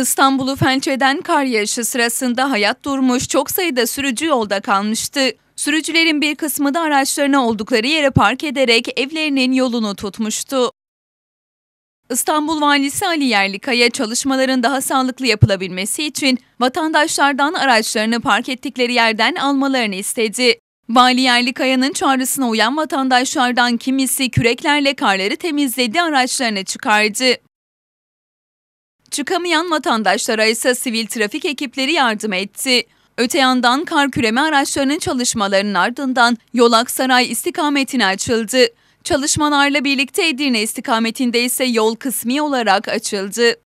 İstanbul'u felç eden kar yağışı sırasında hayat durmuş çok sayıda sürücü yolda kalmıştı. Sürücülerin bir kısmı da araçlarını oldukları yere park ederek evlerinin yolunu tutmuştu. İstanbul Valisi Ali Yerlikaya çalışmaların daha sağlıklı yapılabilmesi için vatandaşlardan araçlarını park ettikleri yerden almalarını istedi. Vali Yerlikaya'nın çağrısına uyan vatandaşlardan kimisi küreklerle karları temizledi araçlarını çıkardı. Çıkamayan vatandaşlara ise sivil trafik ekipleri yardım etti. Öte yandan kar küreme araçlarının çalışmalarının ardından yol Aksaray istikametine açıldı. Çalışmalarla birlikte Edirne istikametinde ise yol kısmi olarak açıldı.